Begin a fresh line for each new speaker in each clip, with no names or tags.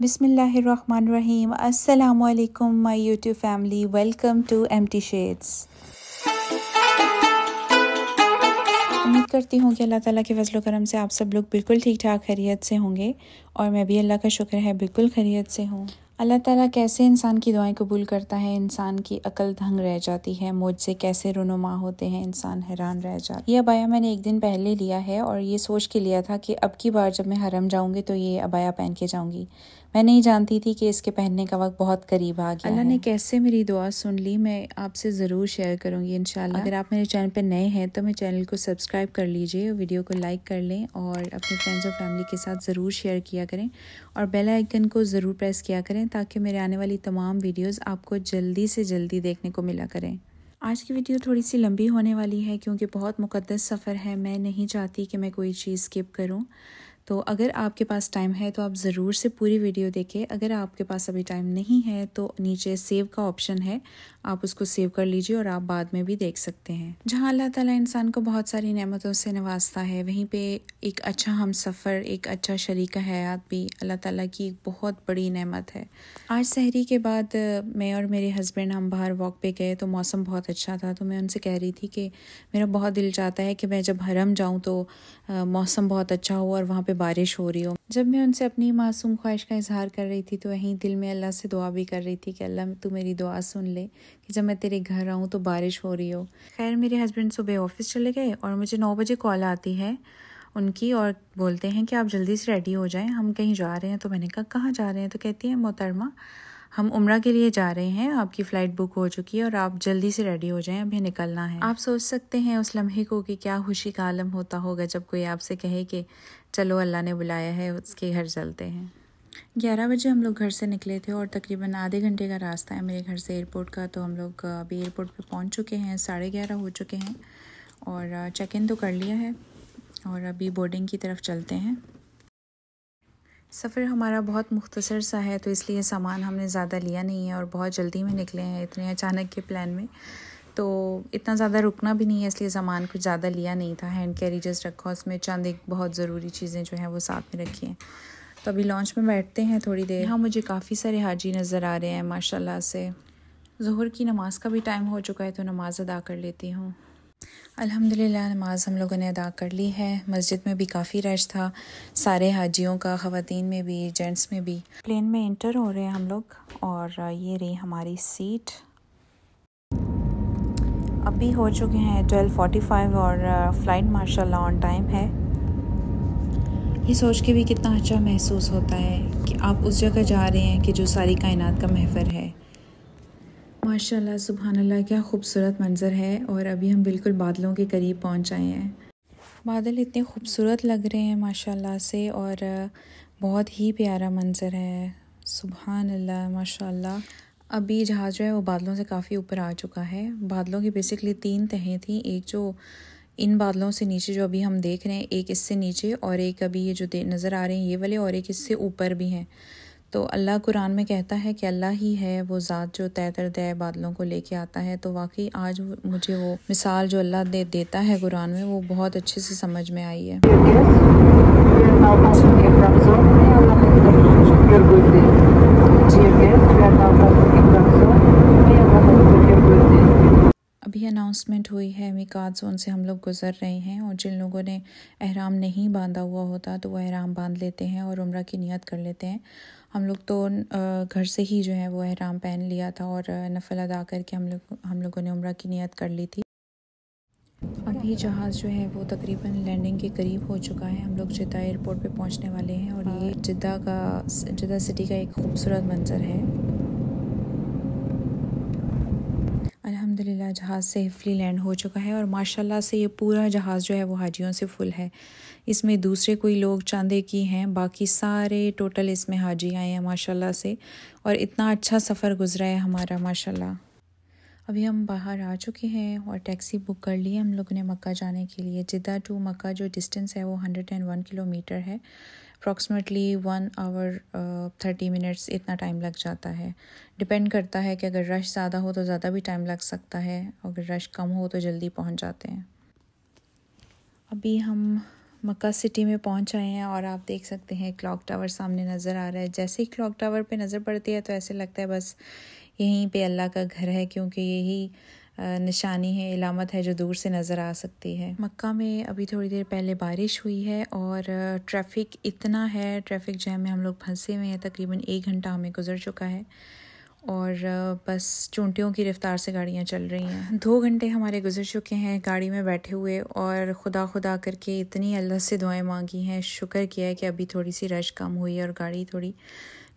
बिसमीम् अल्लाम my YouTube family welcome to M T shades उम्मीद करती हूँ कि अल्लाह ताला के फजल करम से आप सब लोग बिल्कुल ठीक ठाक खरीत से होंगे और मैं भी अल्लाह का शुक्र है बिल्कुल खरीत से हूँ अल्लाह ताला कैसे इंसान की दुआएं कबूल करता है इंसान की अकल धंग रह जाती है मौज से कैसे रुनुमा होते हैं इंसान हैरान रह जाता है ये अबाया मैंने एक दिन पहले लिया है और ये सोच के लिया था कि अब की बार जब मैं हरम जाऊंगी तो ये अबाया पहन के जाऊंगी मैं नहीं जानती थी कि इसके पहनने का वक्त बहुत करीब आ गया अल्लाह ने कैसे मेरी दुआ सुन ली मैं आपसे ज़रूर शेयर करूँगी इन अगर आप मेरे चैनल पर नए हैं तो मेरे चैनल को सब्सक्राइब कर लीजिए वीडियो को लाइक कर लें और अपने फ्रेंड्स और फैमिली के साथ ज़रूर शेयर किया करें और बेल आइकन को ज़रूर प्रेस किया करें ताकि मेरे आने वाली तमाम वीडियोस आपको जल्दी से जल्दी देखने को मिला करें आज की वीडियो थोड़ी सी लंबी होने वाली है क्योंकि बहुत मुकद्दस सफ़र है मैं नहीं चाहती कि मैं कोई चीज़ स्किप करूं तो अगर आपके पास टाइम है तो आप ज़रूर से पूरी वीडियो देखें अगर आपके पास अभी टाइम नहीं है तो नीचे सेव का ऑप्शन है आप उसको सेव कर लीजिए और आप बाद में भी देख सकते हैं जहाँ अल्लाह ताला इंसान को बहुत सारी नेमतों से नवाजता है वहीं पे एक अच्छा हम सफ़र एक अच्छा शरीक हयात भी अल्लाह ताला की एक बहुत बड़ी नेमत है आज सहरी के बाद मैं और मेरे हस्बैंड हम बाहर वॉक पे गए तो मौसम बहुत अच्छा था तो मैं उनसे कह रही थी कि मेरा बहुत दिल चाहता है कि मैं जब हरम जाऊँ तो मौसम बहुत अच्छा हो और वहाँ पर पे बारिश हो रही हो जब मैं उनसे अपनी मासूम ख्वाहिश का इजहार कर रही थी तो वहीं दिल में अल्लाह से दुआ भी कर रही थी कि अल्लाह तू मेरी दुआ सुन ले कि जब मैं तेरे घर आऊँ तो बारिश हो रही हो खैर मेरे हस्बैंड सुबह ऑफिस चले गए और मुझे नौ बजे कॉल आती है उनकी और बोलते हैं कि आप जल्दी से रेडी हो जाएं हम कहीं जा रहे हैं तो मैंने कहा कहाँ जा रहे हैं तो कहती हैं मोहतरमा हम उम्र के लिए जा रहे हैं आपकी फ़्लाइट बुक हो चुकी है और आप जल्दी से रेडी हो जाएं अभी निकलना है आप सोच सकते हैं उस लम्हे को कि क्या खुशी का आलम होता होगा जब कोई आपसे कहे कि चलो अल्लाह ने बुलाया है उसके घर चलते हैं ग्यारह बजे हम लोग घर से निकले थे और तकरीबन आधे घंटे का रास्ता है मेरे घर से एयरपोर्ट का तो हम लोग अभी एयरपोर्ट पर पहुँच चुके हैं साढ़े ग्यारह हो चुके हैं और चेक इन तो कर लिया है और अभी बोर्डिंग की तरफ चलते हैं सफ़र हमारा बहुत मुख्तसर सा है तो इसलिए सामान हमने ज़्यादा लिया नहीं है और बहुत जल्दी में निकले हैं इतने अचानक के प्लान में तो इतना ज़्यादा रुकना भी नहीं है इसलिए सामान कुछ ज़्यादा लिया नहीं था हैंड कैरी जस्ट रखा उसमें चंद एक बहुत ज़रूरी चीज़ें जो हैं वो साथ में रखी हैं तो अभी लॉन्च में बैठते हैं थोड़ी देर हाँ मुझे काफ़ी सारे हाजी नज़र आ रहे हैं माशाल्लाह से जहर की नमाज़ का भी टाइम हो चुका है तो नमाज़ अदा कर लेती हूँ अल्हम्दुलिल्लाह नमाज़ हम लोगों ने अदा कर ली है मस्जिद में भी काफ़ी रश था सारे हाजियों का ख़वातीन में भी जेंट्स में भी प्लेन में इंटर हो रहे हैं हम लोग और ये रही हमारी सीट अभी हो चुके हैं ट्वेल्व फोर्टी फाइव और फ़्लाइट माशाल्लाह ऑन टाइम है ये सोच के भी कितना अच्छा महसूस होता है कि आप उस जगह जा रहे हैं कि जो सारी कायनात का महफर है माशाल्लाह सुबहानल्लाह क्या खूबसूरत मंज़र है और अभी हम बिल्कुल बादलों के करीब पहुंच आए हैं बादल इतने खूबसूरत लग रहे हैं माशाल्लाह से और बहुत ही प्यारा मंज़र है अल्लाह माशाल्लाह अभी जहाज़ जो है वो बादलों से काफ़ी ऊपर आ चुका है बादलों की बेसिकली तीन तहें थी एक जो इन बादलों से नीचे जो अभी हम देख रहे हैं एक इससे नीचे और एक अभी ये जो नज़र आ रहे हैं ये वाले और एक इससे ऊपर भी हैं तो अल्लाह कुरान में कहता है कि अल्लाह ही है वो ज़ात जो तय तर तय बादलों को लेके आता है तो वाकई आज मुझे वो मिसाल जो अल्लाह दे देता है कुरान में वो बहुत अच्छे से समझ में आई है अभी अनाउंसमेंट हुई है मिकात जोन से हम लोग गुजर रहे हैं और जिन लोगों ने अहराम नहीं बांधा हुआ होता तो वह अहराम बांध लेते हैं और उम्र की नियत कर लेते हैं हम लोग तो घर से ही जो है वो अहराम पहन लिया था और नफल अदा करके हम लोग हम लोगों ने उम्र की नियत कर ली थी अब ये जहाज़ जो है वो तकरीबन लैंडिंग के करीब हो चुका है हम लोग जिदा एयरपोर्ट पे पहुंचने वाले हैं और ये हाँ। जिदा का जिदा सिटी का एक खूबसूरत मंजर है जहाज़ सेफली लैंड हो चुका है और माशाल्लाह से ये पूरा जहाज़ जो है वो हाजियों से फुल है इसमें दूसरे कोई लोग चांदे की हैं बाकी सारे टोटल इसमें हाजी आए हैं माशाल्लाह से और इतना अच्छा सफ़र गुज़रा है हमारा माशाल्लाह अभी हम बाहर आ चुके हैं और टैक्सी बुक कर ली है हम लोग ने मक्का जाने के लिए जिदा टू मक्का जो डिस्टेंस है वो हंड्रेड एंड वन किलोमीटर है approximately one hour thirty minutes इतना टाइम लग जाता है डिपेंड करता है कि अगर रश ज़्यादा हो तो ज़्यादा भी टाइम लग सकता है अगर रश कम हो तो जल्दी पहुँच जाते हैं अभी हम मक्का सिटी में पहुँच आए हैं और आप देख सकते हैं क्लॉक टावर सामने नज़र आ रहा है जैसे ही क्लॉक टावर पे नज़र पड़ती है तो ऐसे लगता है बस यहीं पे अल्लाह का घर है क्योंकि यही निशानी है इलामत है जो दूर से नज़र आ सकती है मक्का में अभी थोड़ी देर पहले बारिश हुई है और ट्रैफिक इतना है ट्रैफिक जैम में हम लोग फंसे हुए हैं तकरीबन एक घंटा हमें गुजर चुका है और बस चूंटियों की रफ़्तार से गाड़ियाँ चल रही हैं दो घंटे हमारे गुजर चुके हैं गाड़ी में बैठे हुए और खुदा खुदा करके इतनी अल्लाह से दुआएं मांगी हैं शुक्र किया है कि अभी थोड़ी सी रश कम हुई है और गाड़ी थोड़ी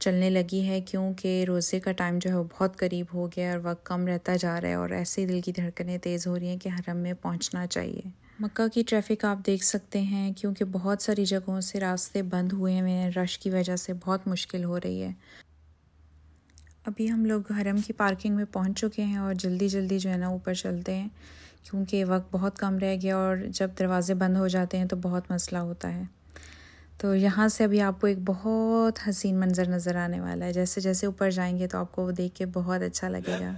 चलने लगी है क्योंकि रोज़े का टाइम जो है वो बहुत करीब हो गया और वक्त कम रहता जा रहा है और ऐसे दिल की धड़कनें तेज़ हो रही हैं कि हरम में पहुंचना चाहिए मक्का की ट्रैफिक आप देख सकते हैं क्योंकि बहुत सारी जगहों से रास्ते बंद हुए हैं रश की वजह से बहुत मुश्किल हो रही है अभी हम लोग हरम की पार्किंग में पहुंच चुके हैं और जल्दी जल्दी जो है ना ऊपर चलते हैं क्योंकि वक्त बहुत कम रह गया और जब दरवाज़े बंद हो जाते हैं तो बहुत मसला होता है तो यहाँ से अभी आपको एक बहुत हसीन मंज़र नज़र आने वाला है जैसे जैसे ऊपर जाएंगे तो आपको वो देख के बहुत अच्छा लगेगा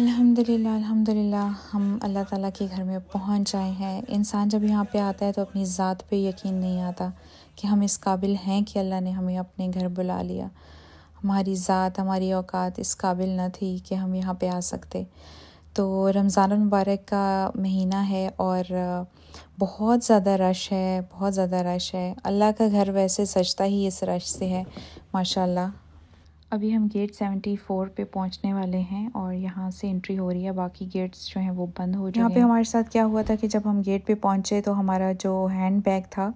अल्हम्दुलिल्लाह अल्हम्दुलिल्लाह हम अल्लाह ताला के घर में पहुँच जाए हैं इंसान जब यहाँ पे आता है तो अपनी ज़ात पे यकीन नहीं आता कि हम इस काबिल हैं कि अल्लाह ने हमें अपने घर बुला लिया हमारी ज़ात हमारी औकात इस काबिल न थी कि हम यहाँ पर आ सकते तो रमज़ान मुबारक का महीना है और बहुत ज़्यादा रश है बहुत ज़्यादा रश है अल्लाह का घर वैसे सजता ही इस रश से है माशाल्लाह अभी हम गेट सेवेंटी फ़ोर पर पहुँचने वाले हैं और यहाँ से एंट्री हो रही है बाकी गेट्स जो हैं वो बंद हो जाए यहाँ पे हमारे साथ क्या हुआ था कि जब हम गेट पे पहुँचे तो हमारा जो हैंड बैग था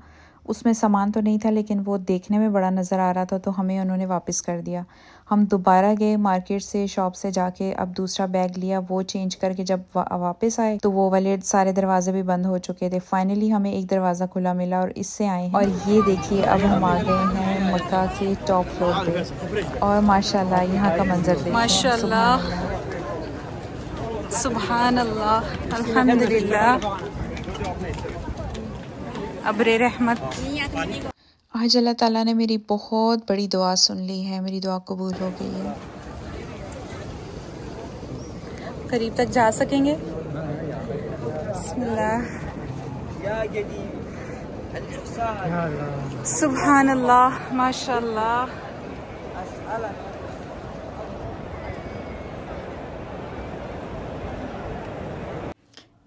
उसमें सामान तो नहीं था लेकिन वो देखने में बड़ा नज़र आ रहा था तो हमें उन्होंने वापस कर दिया हम दोबारा गए मार्केट से शॉप से जाके अब दूसरा बैग लिया वो चेंज करके जब वा, वापस आए तो वो वाले सारे दरवाजे भी बंद हो चुके थे फाइनली हमें एक दरवाज़ा खुला मिला और इससे आए और ये देखिए अब हम आ गए हैं मक्का के टॉप फ्लोर पे और माशाल्लाह यहाँ का मंजर देखिए माशाल्लाह सुबह अल्लाह अब्र रहमत आज अल्लाह ताला ने मेरी बहुत बड़ी दुआ सुन ली है मेरी दुआ कबूल हो गई है करीब तक जा सकेंगे सुबहान अल्लाह माशा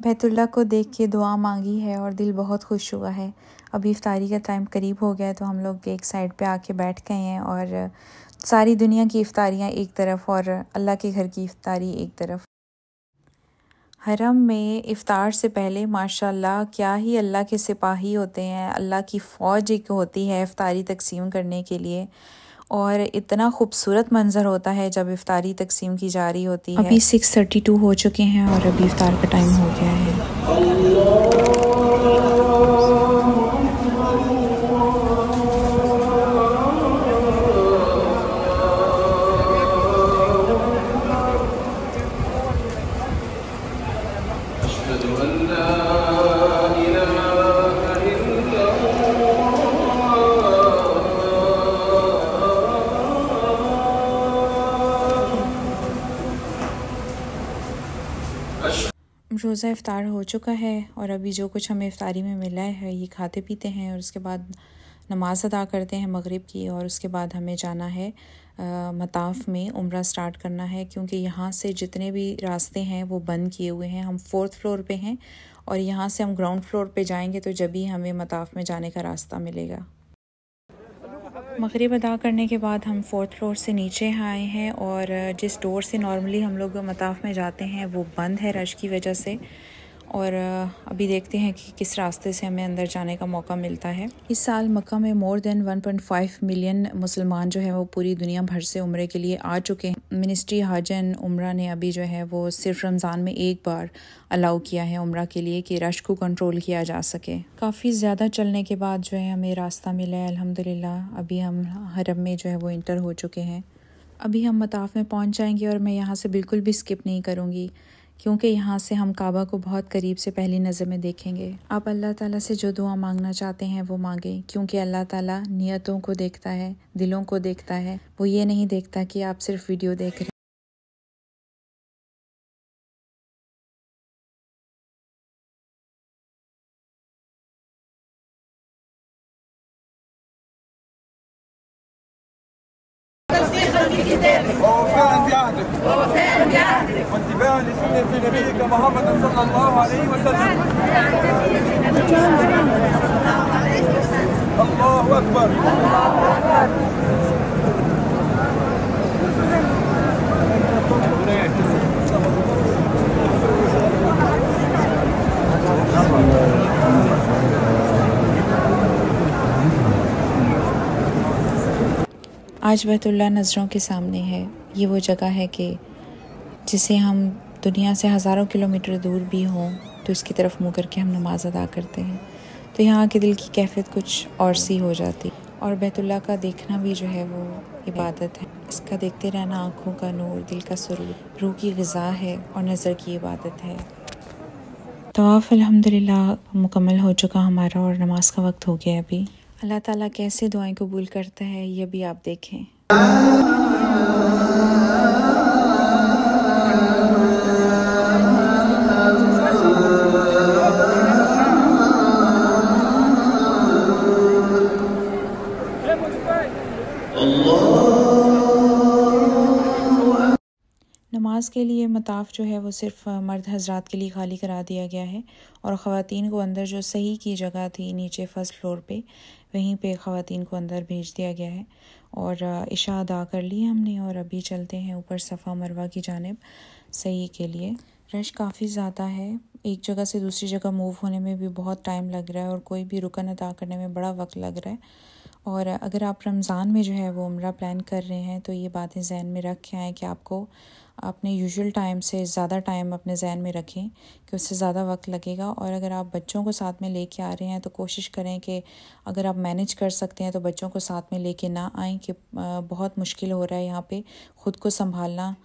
बैतुल्ला को देख के दुआ मांगी है और दिल बहुत खुश हुआ है अभी इफ्तारी का टाइम करीब हो गया है तो हम लोग एक साइड पे आके बैठ गए हैं और सारी दुनिया की इफ्तारियाँ एक तरफ और अल्लाह के घर की इफ्तारी एक तरफ हरम में इफ़ार से पहले माशाल्लाह क्या ही अल्लाह के सिपाही होते हैं अल्लाह की फ़ौज एक होती है इफ्तारी तकसीम करने के लिए और इतना खूबसूरत मंज़र होता है जब इफ्तारी तकसीम की जा रही होती है अभी सिक्स थर्टी टू हो चुके हैं और अभी इफ्तार का टाइम हो गया है रोज़ा इफ़ार हो चुका है और अभी जो कुछ हमें इफ़ारी में मिला है ये खाते पीते हैं और उसके बाद नमाज अदा करते हैं मगरिब की और उसके बाद हमें जाना है मताफ़ में उम्र स्टार्ट करना है क्योंकि यहाँ से जितने भी रास्ते हैं वो बंद किए हुए हैं हम फोर्थ फ्लोर पे हैं और यहाँ से हम ग्राउंड फ्लोर पे जाएंगे तो जब ही हमें मताफ़ में जाने का रास्ता मिलेगा मगरब अदा करने के बाद हम फोर्थ फ्लोर से नीचे आए हैं और जिस डोर से नॉर्मली हम लोग मताफ़ में जाते हैं वो बंद है रश की वजह से और अभी देखते हैं कि किस रास्ते से हमें अंदर जाने का मौका मिलता है इस साल मक्का में मोर देन 1.5 मिलियन मुसलमान जो है वो पूरी दुनिया भर से उम्र के लिए आ चुके हैं मिनिस्ट्री हज एंड उम्र ने अभी जो है वो सिर्फ रमज़ान में एक बार अलाउ किया है उम्र के लिए कि रश को कंट्रोल किया जा सके काफ़ी ज़्यादा चलने के बाद जो है हमें रास्ता मिला है अलहमदिल्ला अभी हम हरम में जो है वो इंटर हो चुके हैं अभी हम मताफ में पहुँच जाएंगे और मैं यहाँ से बिल्कुल भी स्किप नहीं करूँगी क्योंकि यहाँ से हम काबा को बहुत करीब से पहली नज़र में देखेंगे आप अल्लाह ताला से जो दुआ मांगना चाहते हैं वो मांगें क्योंकि अल्लाह ताला नियतों को देखता है दिलों को देखता है वो ये नहीं देखता कि आप सिर्फ वीडियो देख रहे بكتابك ووفاء بعهدك ووفاء بعهدك واتباعا لسنة نبيك محمد صلى الله عليه وسلم الله أكبر الله أكبر Thank you. आज बैतुल्ला नज़रों के सामने है ये वो जगह है कि जिसे हम दुनिया से हज़ारों किलोमीटर दूर भी हों तो इसकी तरफ मुँह करके हम नमाज़ अदा करते हैं तो यहाँ के दिल की कैफियत कुछ और सी हो जाती और बैतुल्ला का देखना भी जो है वो इबादत है इसका देखते रहना आँखों का नूर दिल का सुरू रूह की गज़ा है और नज़र की इबादत है तोफ़ अलहमदिल्ला मुकम्मल हो चुका हमारा और नमाज का वक्त हो गया अभी अल्लाह ताला कैसे दुआएं कबूल करता है ये भी आप देखें नमाज के लिए मताफ़ जो है वो सिर्फ़ मर्द हजरात के लिए खाली करा दिया गया है और ख़वातीन को अंदर जो सही की जगह थी नीचे फर्स्ट फ्लोर पे वहीं पे ख़वान को अंदर भेज दिया गया है और इशा अदा कर ली हमने और अभी चलते हैं ऊपर सफ़ा मरवा की जानब सही के लिए रश काफ़ी ज़्यादा है एक जगह से दूसरी जगह मूव होने में भी बहुत टाइम लग रहा है और कोई भी रुकन अदा करने में बड़ा वक्त लग रहा है और अगर आप रमज़ान में जो है वो उम्र प्लान कर रहे हैं तो ये बातें जहन में रख के आएँ कि आपको अपने यूजुअल टाइम से ज़्यादा टाइम अपने जहन में रखें कि उससे ज़्यादा वक्त लगेगा और अगर आप बच्चों को साथ में लेके आ रहे हैं तो कोशिश करें कि अगर आप मैनेज कर सकते हैं तो बच्चों को साथ में लेके ना आएं कि बहुत मुश्किल हो रहा है यहाँ पे ख़ुद को संभालना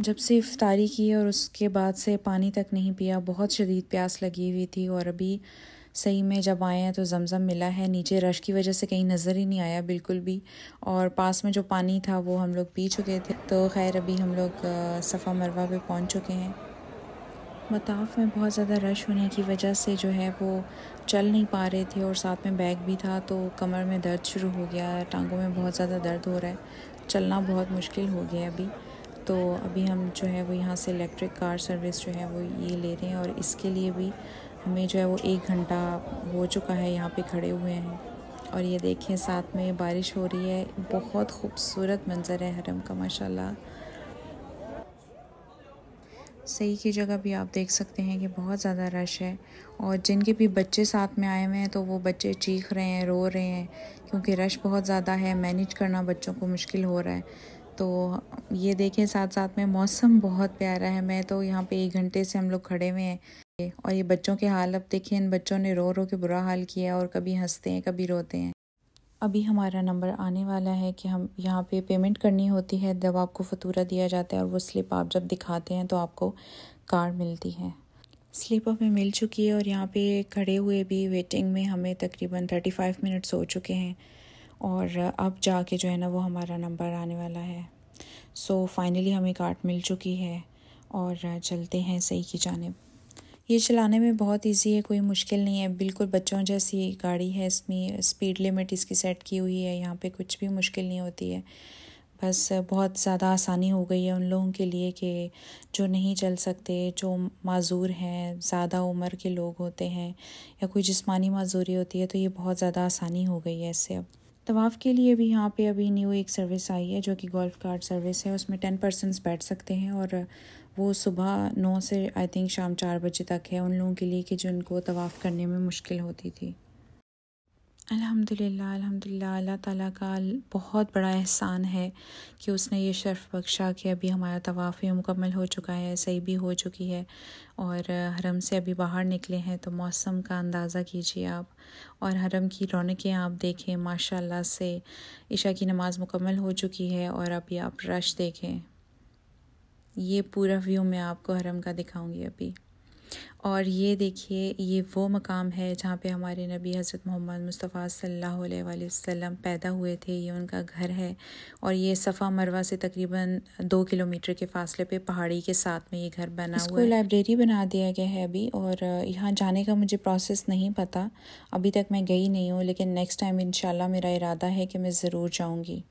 जब से इफ्तारी की और उसके बाद से पानी तक नहीं पिया बहुत शदीद प्यास लगी हुई थी और अभी सही में जब आए हैं तो जमज़म मिला है नीचे रश की वजह से कहीं नज़र ही नहीं आया बिल्कुल भी और पास में जो पानी था वो हम लोग पी चुके थे तो खैर अभी हम लोग सफ़ा मरवा पे पहुंच चुके हैं मताफ में बहुत ज़्यादा रश होने की वजह से जो है वो चल नहीं पा रहे थे और साथ में बैग भी था तो कमर में दर्द शुरू हो गया टांगों में बहुत ज़्यादा दर्द हो रहा है चलना बहुत मुश्किल हो गया अभी तो अभी हम जो है वो यहाँ से इलेक्ट्रिक कार सर्विस जो है वो ये ले रहे हैं और इसके लिए भी हमें जो है वो एक घंटा हो चुका है यहाँ पे खड़े हुए हैं और ये देखिए साथ में बारिश हो रही है बहुत खूबसूरत मंज़र है हरम का माशाल्लाह सही की जगह भी आप देख सकते हैं कि बहुत ज़्यादा रश है और जिनके भी बच्चे साथ में आए हुए हैं तो वो बच्चे चीख रहे हैं रो रहे हैं क्योंकि रश बहुत ज़्यादा है मैनेज करना बच्चों को मुश्किल हो रहा है तो ये देखें साथ साथ में मौसम बहुत प्यारा है मैं तो यहाँ पे एक घंटे से हम लोग खड़े हुए हैं और ये बच्चों के हाल अब देखें इन बच्चों ने रो रो के बुरा हाल किया और कभी हंसते हैं कभी रोते हैं अभी हमारा नंबर आने वाला है कि हम यहाँ पे पेमेंट करनी होती है जब आपको फतूरा दिया जाता है और वो स्लिप आप जब दिखाते हैं तो आपको कार्ड मिलती है स्लिप हमें मिल चुकी है और यहाँ पे खड़े हुए भी वेटिंग में हमें तकरीबन थर्टी फाइव मिनट्स हो चुके हैं और अब जाके जो है ना वो हमारा नंबर आने वाला है सो so, फाइनली हमें कार्ड मिल चुकी है और चलते हैं सही की जानब ये चलाने में बहुत इजी है कोई मुश्किल नहीं है बिल्कुल बच्चों जैसी गाड़ी है इसमें स्पीड लिमिट इसकी सेट की हुई है यहाँ पे कुछ भी मुश्किल नहीं होती है बस बहुत ज़्यादा आसानी हो गई है उन लोगों के लिए कि जो नहीं चल सकते जो माजूर हैं ज़्यादा उम्र के लोग होते हैं या कोई जिस्मानी माजूरी होती है तो ये बहुत ज़्यादा आसानी हो गई है इससे अब तवाफ़ के लिए भी यहाँ पे अभी न्यू एक सर्विस आई है जो कि गोल्फ़ कार्ट सर्विस है उसमें टेन पर्सनस बैठ सकते हैं और वो सुबह नौ से आई थिंक शाम चार बजे तक है उन लोगों के लिए कि जिनको तवाफ़ करने में मुश्किल होती थी अल्हम्दुलिल्लाह अल्हम्दुलिल्लाह अल्लाह ताला का बहुत बड़ा एहसान है कि उसने ये शर्फ बख्शा कि अभी हमारा तवाफ़ भी मुकम्मल हो चुका है सही भी हो चुकी है और हरम से अभी बाहर निकले हैं तो मौसम का अंदाज़ा कीजिए आप और हरम की रौनकें आप देखें माशाल्लाह से ईशा की नमाज़ मुकम्मल हो चुकी है और अभी आप रश देखें ये पूरा व्यू मैं आपको हरम का दिखाऊँगी अभी और ये देखिए ये वो मकाम है जहाँ पे हमारे नबी हज़रत मोहम्मद मुस्तफ़ा सल्लल्लाहु अलैहि वसल्लम पैदा हुए थे ये उनका घर है और ये सफ़ा मरवा से तकरीबन दो किलोमीटर के फासले पे पहाड़ी के साथ में ये घर बना हुआ है लाइब्रेरी बना दिया गया है अभी और यहाँ जाने का मुझे प्रोसेस नहीं पता अभी तक मैं गई नहीं हूँ लेकिन नेक्स्ट टाइम इन मेरा इरादा है कि मैं ज़रूर जाऊँगी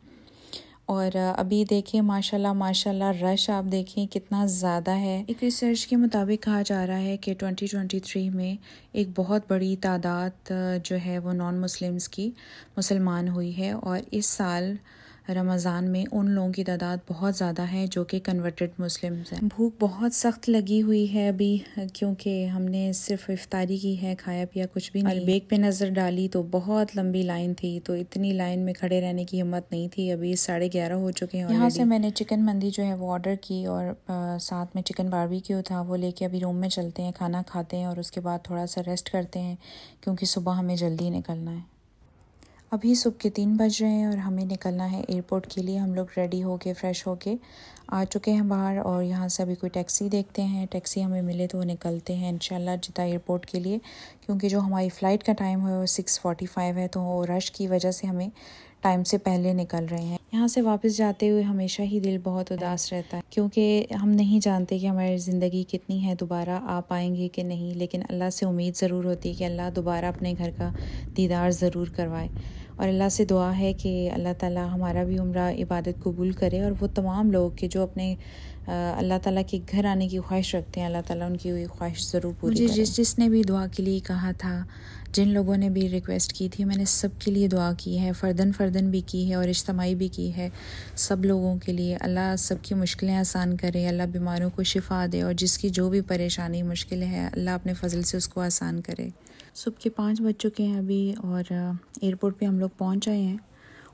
और अभी देखिए माशाल्लाह माशाल्लाह रश आप देखें कितना ज़्यादा है एक रिसर्च के मुताबिक कहा जा रहा है कि 2023 में एक बहुत बड़ी तादाद जो है वो नॉन मुस्लिम्स की मुसलमान हुई है और इस साल रमज़ान में उन लोगों की तादाद बहुत ज़्यादा है जो कि कन्वर्टेड मुस्लिम हैं भूख बहुत सख्त लगी हुई है अभी क्योंकि हमने सिर्फ इफ्तारी की है खाया पिया कुछ भी नहीं बेग पे नज़र डाली तो बहुत लंबी लाइन थी तो इतनी लाइन में खड़े रहने की हिम्मत नहीं थी अभी साढ़े ग्यारह हो चुके हैं यहाँ से मैंने चिकन मंदी जो है वो ऑर्डर की और आ, साथ में चिकन क्यों था वो लेके अभी रूम में चलते हैं खाना खाते हैं और उसके बाद थोड़ा सा रेस्ट करते हैं क्योंकि सुबह हमें जल्दी निकलना है अभी सुबह के तीन बज रहे हैं और हमें निकलना है एयरपोर्ट के लिए हम लोग रेडी होके फ्रेश होके आ चुके हैं बाहर और यहाँ से अभी कोई टैक्सी देखते हैं टैक्सी हमें मिले तो वो निकलते हैं इंशाल्लाह जिता एयरपोर्ट के लिए क्योंकि जो हमारी फ़्लाइट का टाइम है वो सिक्स फोर्टी फाइव है तो वो रश की वजह से हमें टाइम से पहले निकल रहे हैं यहाँ से वापस जाते हुए हमेशा ही दिल बहुत उदास रहता है क्योंकि हम नहीं जानते कि हमारी ज़िंदगी कितनी है दोबारा आ पाएंगे कि नहीं लेकिन अल्लाह से उम्मीद ज़रूर होती है कि अल्लाह दोबारा अपने घर का दीदार ज़रूर करवाए और अल्लाह से दुआ है कि अल्लाह ताला हमारा भी उम्र इबादत कबूल करे और वो तमाम लोग के जो अपने अल्लाह ताला के घर आने की ख्वाहिश रखते हैं अल्लाह ताला उनकी हुई ख्वाहिश ज़रूर पूरी मुझे जिस जिसने भी दुआ के लिए कहा था जिन लोगों ने भी रिक्वेस्ट की थी मैंने सब के लिए दुआ की है फ़र्दन फ़र्दन भी की है और इज्तमाही भी की है सब लोगों के लिए अल्लाह सब की मुश्किलें आसान करे अल्लाह बीमारों को शिफा दे और जिसकी जो भी परेशानी मुश्किल है अल्लाह अपने फजल से उसको आसान करे सुबह के पाँच बज चुके हैं अभी और एयरपोर्ट पे हम लोग पहुंच आए हैं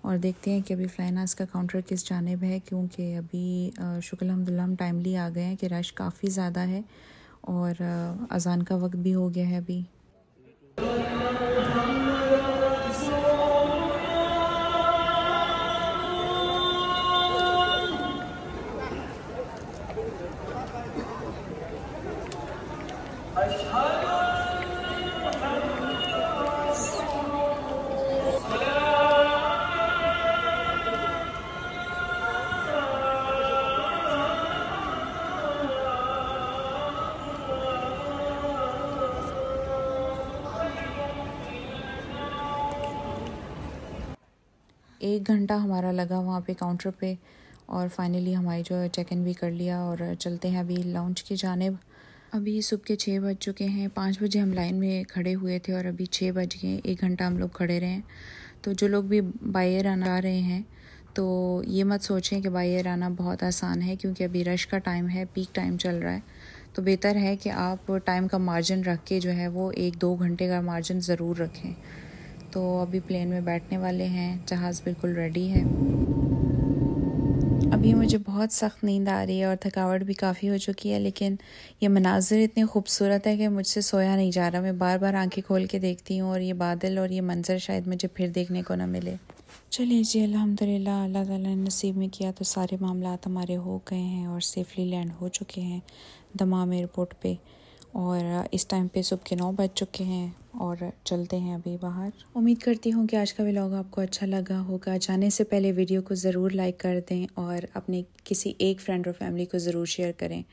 और देखते हैं कि अभी फ्लाइनास का काउंटर किस जानेब है क्योंकि अभी शुक्र अलहमदिल्ला हम टाइमली आ गए हैं कि रश काफ़ी ज़्यादा है और अजान का वक्त भी हो गया है अभी एक घंटा हमारा लगा वहाँ पे काउंटर पे और फाइनली हमारी जो है चेक इन भी कर लिया और चलते हैं अभी लॉन्च की जानब अभी सुबह के छः बज चुके हैं पाँच बजे हम लाइन में खड़े हुए थे और अभी छः बज गए एक घंटा हम लोग खड़े रहे तो जो लोग भी बायर आना आ रहे हैं तो ये मत सोचें कि बायर आना बहुत आसान है क्योंकि अभी रश का टाइम है पीक टाइम चल रहा है तो बेहतर है कि आप टाइम का मार्जिन रख के जो है वो एक दो घंटे का मार्जिन ज़रूर रखें तो अभी प्लेन में बैठने वाले हैं जहाज़ बिल्कुल रेडी है अभी मुझे बहुत सख्त नींद आ रही है और थकावट भी काफ़ी हो चुकी है लेकिन ये मनाजिर इतने खूबसूरत है कि मुझसे सोया नहीं जा रहा मैं बार बार आंखें खोल के देखती हूँ और ये बादल और ये मंज़र शायद मुझे फिर देखने को ना मिले चलिए जी अल्हम्दुलिल्लाह अल्लाह ताला ने नसीब में किया तो सारे मामला हमारे हो गए हैं और सेफली लैंड हो चुके हैं दमाम एयरपोर्ट पर और इस टाइम पर सुबह के नौ बज चुके हैं और चलते हैं अभी बाहर उम्मीद करती हूँ कि आज का व्लॉग आपको अच्छा लगा होगा जाने से पहले वीडियो को ज़रूर लाइक कर दें और अपने किसी एक फ्रेंड और फैमिली को ज़रूर शेयर करें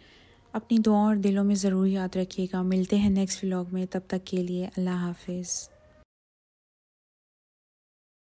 अपनी दुआ और दिलों में ज़रूर याद रखिएगा मिलते हैं नेक्स्ट व्लॉग में तब तक के लिए अल्लाह हाफिज़